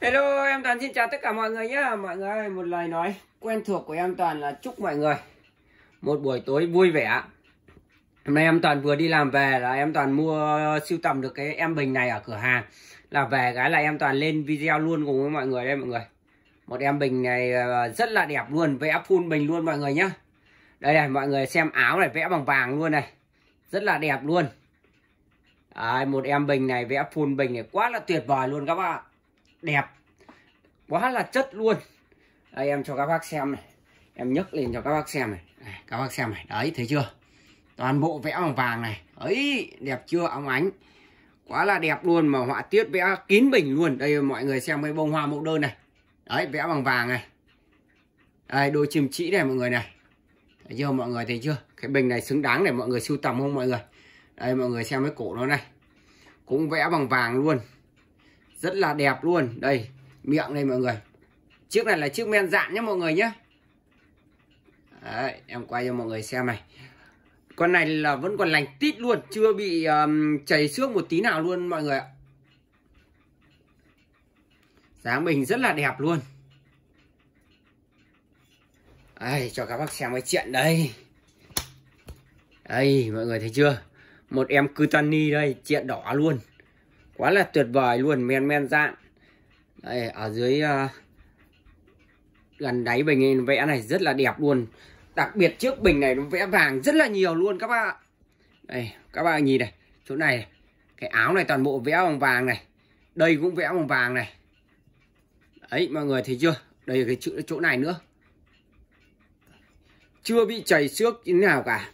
Hello, em Toàn xin chào tất cả mọi người nhé. Mọi người ơi, một lời nói quen thuộc của em Toàn là chúc mọi người một buổi tối vui vẻ. Hôm nay em Toàn vừa đi làm về là em Toàn mua siêu tầm được cái em bình này ở cửa hàng. Là về cái là em Toàn lên video luôn cùng với mọi người đây mọi người. Một em bình này ờ, rất là đẹp luôn, vẽ full bình luôn mọi người nhé. Đây này, mọi người xem áo này vẽ bằng vàng luôn này. Rất là đẹp luôn. Đấy, một em bình này vẽ full bình này quá là tuyệt vời luôn các bạn đẹp quá là chất luôn đây em cho các bác xem này em nhấc lên cho các bác xem này các bác xem này đấy thấy chưa toàn bộ vẽ bằng vàng này ấy đẹp chưa ông ánh quá là đẹp luôn mà họa tiết vẽ kín bình luôn đây mọi người xem cái bông hoa mẫu đơn này đấy vẽ bằng vàng này đây đôi chim trĩ này mọi người này thấy chưa mọi người thấy chưa cái bình này xứng đáng để mọi người sưu tầm không mọi người đây mọi người xem cái cổ nó này cũng vẽ bằng vàng luôn rất là đẹp luôn đây miệng này mọi người chiếc này là chiếc men dạn nhé mọi người nhé Đấy, em quay cho mọi người xem này con này là vẫn còn lành tít luôn chưa bị um, chảy xước một tí nào luôn mọi người ạ dáng mình rất là đẹp luôn Đây, cho các bác xem cái chuyện đây đây mọi người thấy chưa một em cutani đây chuyện đỏ luôn quá là tuyệt vời luôn men men dạn đây, ở dưới uh, gần đáy bình vẽ này rất là đẹp luôn đặc biệt trước bình này nó vẽ vàng rất là nhiều luôn các bạn đây các bạn nhìn này chỗ này cái áo này toàn bộ vẽ bằng vàng này đây cũng vẽ bằng vàng này ấy mọi người thấy chưa đây cái chữ chỗ này nữa chưa bị chảy xước như thế nào cả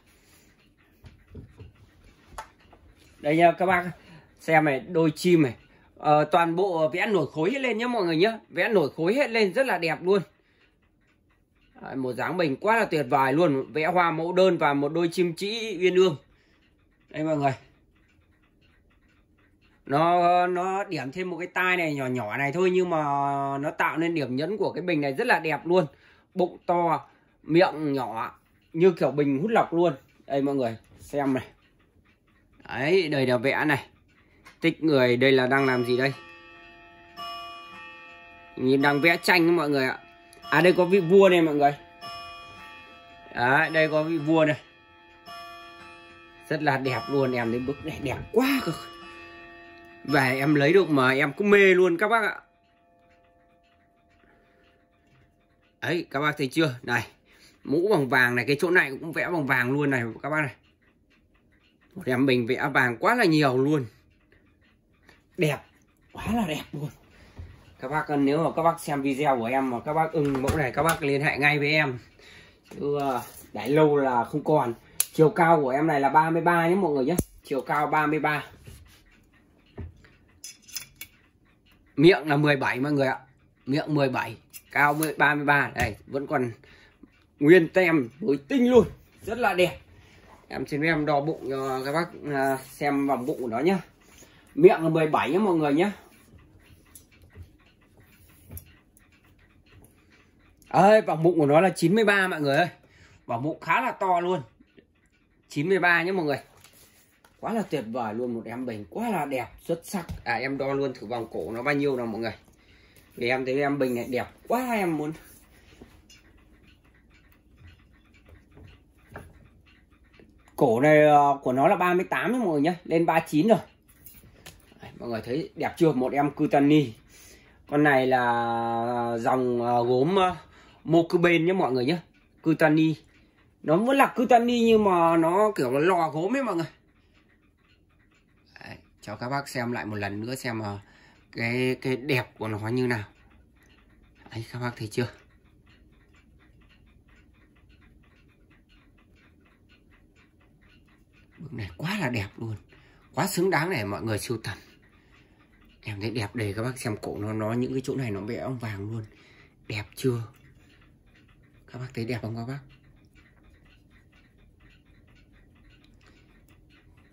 đây nha các bác xem này đôi chim này à, toàn bộ vẽ nổi khối hết lên nhé mọi người nhé vẽ nổi khối hết lên rất là đẹp luôn à, một dáng bình quá là tuyệt vời luôn vẽ hoa mẫu đơn và một đôi chim trĩ uyên ương đây mọi người nó nó điểm thêm một cái tai này nhỏ nhỏ này thôi nhưng mà nó tạo nên điểm nhấn của cái bình này rất là đẹp luôn bụng to miệng nhỏ như kiểu bình hút lọc luôn đây mọi người xem này đấy đây là vẽ này tích người đây là đang làm gì đây nhìn đang vẽ tranh đấy mọi người ạ à đây có vị vua này mọi người à, đây có vị vua này rất là đẹp luôn em thấy bức này đẹp quá cơ về em lấy được mà em cũng mê luôn các bác ạ ấy các bác thấy chưa này mũ bằng vàng này cái chỗ này cũng vẽ bằng vàng luôn này các bác này một em mình vẽ vàng quá là nhiều luôn đẹp quá là đẹp luôn các bác nếu mà các bác xem video của em mà các bác ưng mẫu này các bác liên hệ ngay với em chứ ờ, để lâu là không còn chiều cao của em này là 33 nhé mọi người nhé chiều cao 33 miệng là 17 mọi người ạ miệng 17 cao 33 đây vẫn còn nguyên tem mới tinh luôn rất là đẹp em xin em đo bụng cho các bác ờ, xem vòng bụng của nó nhá miệng là 17 nhé mọi người nhé ơi à, vòng bụng của nó là 93 mọi người ơi vòng bụng khá là to luôn 93 nhé mọi người quá là tuyệt vời luôn một em bình quá là đẹp xuất sắc à em đo luôn thử vòng cổ nó bao nhiêu nào mọi người để em thấy em bình này đẹp quá em muốn cổ này ờ, của nó là 38 mươi tám mọi người nhé lên 39 rồi mọi người thấy đẹp chưa một em Cutani con này là dòng à, gốm à, Mokuben nhé mọi người nhé Cutani nó vẫn là Cutani nhưng mà nó kiểu là lò gốm ấy mọi người Đấy, cho các bác xem lại một lần nữa xem cái cái đẹp của nó như nào Đấy, các bác thấy chưa bức này quá là đẹp luôn quá xứng đáng để mọi người sưu tầm em thấy đẹp đầy các bác xem cổ nó nó những cái chỗ này nó bé ong vàng luôn đẹp chưa các bác thấy đẹp không các bác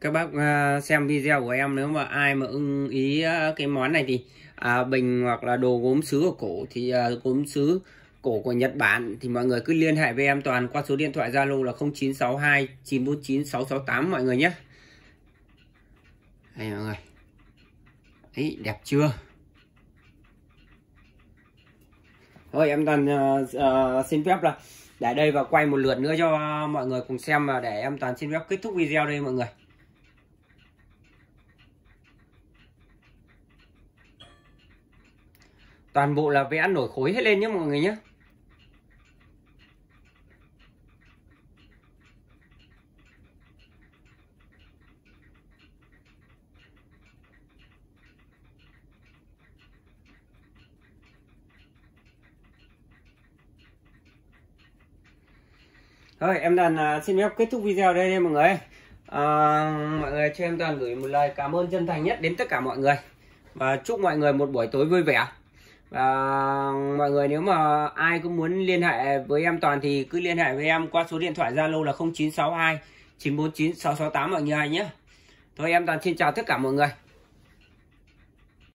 các bác à, xem video của em nếu mà ai mà ưng ý à, cái món này thì à, bình hoặc là đồ gốm sứ ở cổ thì à, gốm sứ cổ của Nhật Bản thì mọi người cứ liên hệ với em toàn qua số điện thoại Zalo là 0962 949 668 mọi người nhé. Đây mọi người tí đẹp chưa thôi em toàn uh, uh, xin phép là để đây và quay một lượt nữa cho ờ, mọi người cùng xem và để em toàn xin phép kết thúc video đây mọi người toàn bộ là vẽ nổi khối hết lên nhé mọi người nhé thôi em toàn à, xin phép kết thúc video đây, đây mọi người à, mọi người cho em toàn gửi một lời cảm ơn chân thành nhất đến tất cả mọi người và chúc mọi người một buổi tối vui vẻ và mọi người nếu mà ai cũng muốn liên hệ với em toàn thì cứ liên hệ với em qua số điện thoại zalo là 0962 949 668 mọi người nhé thôi em toàn xin chào tất cả mọi người